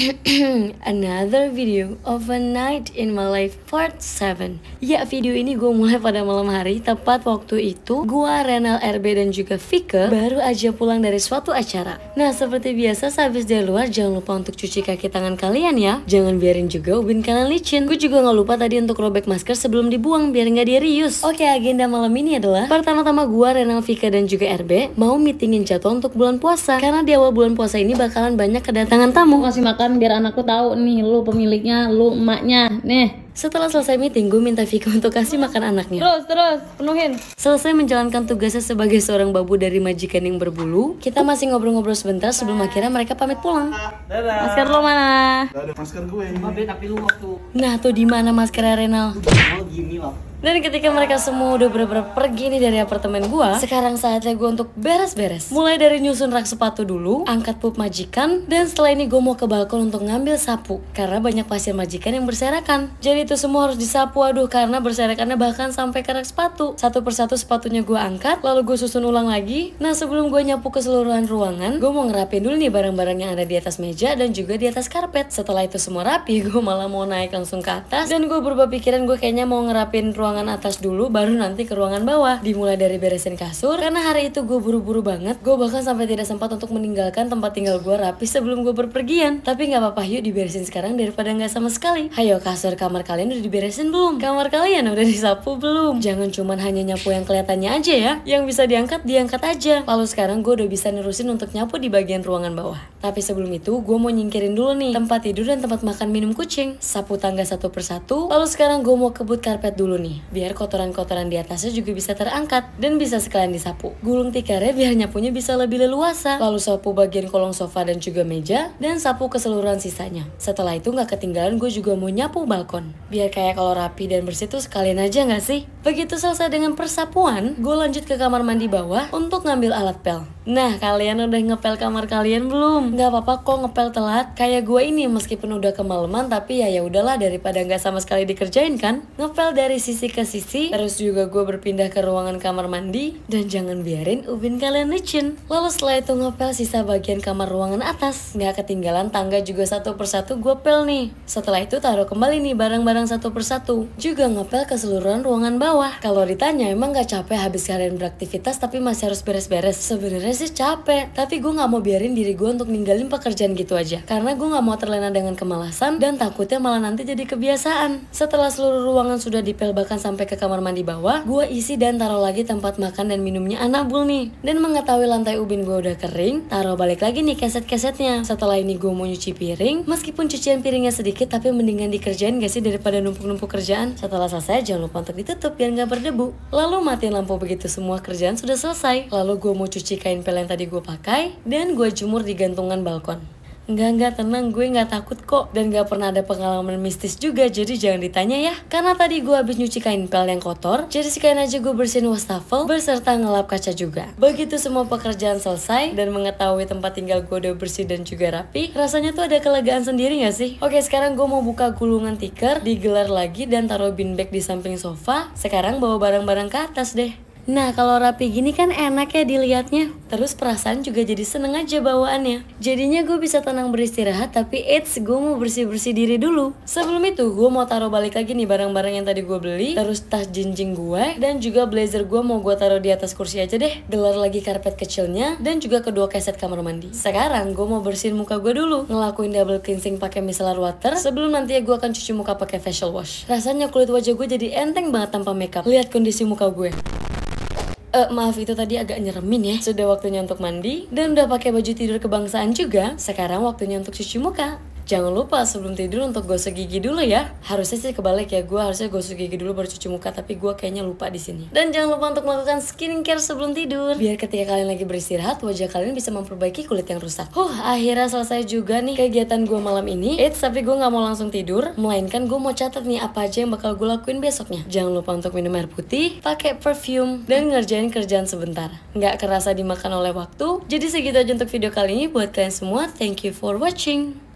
Another video of a night in my life part 7 Ya video ini gue mulai pada malam hari Tepat waktu itu gue, Renal RB dan juga Vika Baru aja pulang dari suatu acara Nah seperti biasa sehabis dari luar Jangan lupa untuk cuci kaki tangan kalian ya Jangan biarin juga ubin kalian licin Gue juga gak lupa tadi untuk robek masker sebelum dibuang Biar gak di reuse Oke agenda malam ini adalah Pertama-tama gue, Renal, Vika dan juga RB Mau meetingin jadwal untuk bulan puasa Karena di awal bulan puasa ini bakalan banyak kedatangan tamu Kasih makan biar anakku tahu nih lu pemiliknya, lu emaknya. Nih, setelah selesai meeting, gue minta Vika untuk kasih makan anaknya. Terus, terus, penuhin. Selesai menjalankan tugasnya sebagai seorang babu dari majikan yang berbulu, kita masih ngobrol-ngobrol sebentar sebelum akhirnya mereka pamit pulang. Dadah. Masker lo mana? Dadah, masker gue. Ini. Nah, tuh di mana maskernya Renal? Oh, gini loh. Dan ketika mereka semua udah bener-bener pergi nih dari apartemen gua, sekarang saatnya gua untuk beres-beres. Mulai dari nyusun rak sepatu dulu, angkat pup majikan, dan setelah ini gua mau ke balkon untuk ngambil sapu karena banyak pasien majikan yang berserakan. Jadi itu semua harus disapu aduh karena berserakannya bahkan sampai ke rak sepatu. Satu persatu sepatunya gua angkat, lalu gua susun ulang lagi. Nah, sebelum gua nyapu keseluruhan ruangan, gua mau ngerapin dulu nih barang-barang yang ada di atas meja dan juga di atas karpet. Setelah itu semua rapi, gua malah mau naik langsung ke atas dan gua berubah pikiran gua kayaknya mau ngerapin ruangan ruangan atas dulu baru nanti ke ruangan bawah dimulai dari beresin kasur karena hari itu gue buru-buru banget gue bahkan sampai tidak sempat untuk meninggalkan tempat tinggal gue rapi sebelum gue berpergian tapi nggak apa-apa yuk diberesin sekarang daripada nggak sama sekali hayo kasur kamar kalian udah diberesin belum kamar kalian udah disapu belum jangan cuman hanya nyapu yang kelihatannya aja ya yang bisa diangkat diangkat aja lalu sekarang gue udah bisa nerusin untuk nyapu di bagian ruangan bawah tapi sebelum itu gue mau nyingkirin dulu nih tempat tidur dan tempat makan minum kucing sapu tangga satu persatu lalu sekarang gue mau kebut karpet dulu nih biar kotoran-kotoran di atasnya juga bisa terangkat dan bisa sekalian disapu. Gulung tikarnya biar nyapunya bisa lebih leluasa, lalu sapu bagian kolong sofa dan juga meja, dan sapu keseluruhan sisanya. Setelah itu nggak ketinggalan gue juga mau nyapu balkon. Biar kayak kalau rapi dan bersih tuh sekalian aja nggak sih? Begitu selesai dengan persapuan, gue lanjut ke kamar mandi bawah untuk ngambil alat pel. Nah, kalian udah ngepel kamar kalian belum? Nggak apa-apa kok ngepel telat. Kayak gue ini meskipun udah kemalaman tapi ya ya udahlah daripada nggak sama sekali dikerjain kan. Ngepel dari sisi ke sisi, terus juga gue berpindah ke ruangan kamar mandi dan jangan biarin ubin kalian licin. Lalu setelah itu ngepel sisa bagian kamar ruangan atas. Nggak ketinggalan tangga juga satu persatu gue pel nih. Setelah itu taruh kembali nih barang-barang satu persatu. Juga ngepel keseluruhan ruangan bawah. Kalau ditanya emang nggak capek habis kalian beraktivitas tapi masih harus beres-beres. Sebenarnya pasti capek tapi gue nggak mau biarin diri gue untuk ninggalin pekerjaan gitu aja karena gue nggak mau terlena dengan kemalasan dan takutnya malah nanti jadi kebiasaan setelah seluruh ruangan sudah dipel bahkan sampai ke kamar mandi bawah gue isi dan taruh lagi tempat makan dan minumnya anabul nih dan mengetahui lantai ubin gue udah kering taruh balik lagi nih keset-kesetnya setelah ini gue mau nyuci piring meskipun cucian piringnya sedikit tapi mendingan dikerjain gak sih daripada numpuk-numpuk kerjaan setelah selesai jangan lupa untuk ditutup biar nggak berdebu lalu matiin lampu begitu semua kerjaan sudah selesai lalu gue mau cuci kain pel yang tadi gue pakai dan gue jemur di gantungan balkon. Enggak, enggak, tenang, gue nggak takut kok Dan nggak pernah ada pengalaman mistis juga, jadi jangan ditanya ya Karena tadi gue habis nyuci kain pel yang kotor Jadi sekalian aja gue bersihin wastafel, berserta ngelap kaca juga Begitu semua pekerjaan selesai, dan mengetahui tempat tinggal gue udah bersih dan juga rapi Rasanya tuh ada kelegaan sendiri gak sih? Oke, sekarang gue mau buka gulungan tikar, digelar lagi dan taruh bin bag di samping sofa Sekarang bawa barang-barang ke atas deh Nah kalau rapi gini kan enak ya dilihatnya Terus perasaan juga jadi seneng aja bawaannya Jadinya gue bisa tenang beristirahat Tapi it's gue mau bersih-bersih diri dulu Sebelum itu gue mau taruh balik lagi nih barang-barang yang tadi gue beli Terus tas jinjing gue Dan juga blazer gue mau gue taruh di atas kursi aja deh Gelar lagi karpet kecilnya Dan juga kedua keset kamar mandi Sekarang gue mau bersihin muka gue dulu Ngelakuin double cleansing pakai micellar water Sebelum nanti gue akan cuci muka pakai facial wash Rasanya kulit wajah gue jadi enteng banget tanpa makeup Lihat kondisi muka gue uh, maaf itu tadi agak nyeremin ya. Sudah waktunya untuk mandi dan udah pakai baju tidur kebangsaan juga. Sekarang waktunya untuk cuci muka. Jangan lupa sebelum tidur untuk gosok gigi dulu ya. Harusnya sih kebalik ya, gue harusnya gosok gigi dulu baru cuci muka, tapi gue kayaknya lupa di sini. Dan jangan lupa untuk melakukan skincare sebelum tidur. Biar ketika kalian lagi beristirahat, wajah kalian bisa memperbaiki kulit yang rusak. Huh, akhirnya selesai juga nih kegiatan gue malam ini. Eits, tapi gue nggak mau langsung tidur, melainkan gue mau catat nih apa aja yang bakal gue lakuin besoknya. Jangan lupa untuk minum air putih, pakai perfume, dan ngerjain kerjaan sebentar. Nggak kerasa dimakan oleh waktu. Jadi segitu aja untuk video kali ini buat kalian semua. Thank you for watching.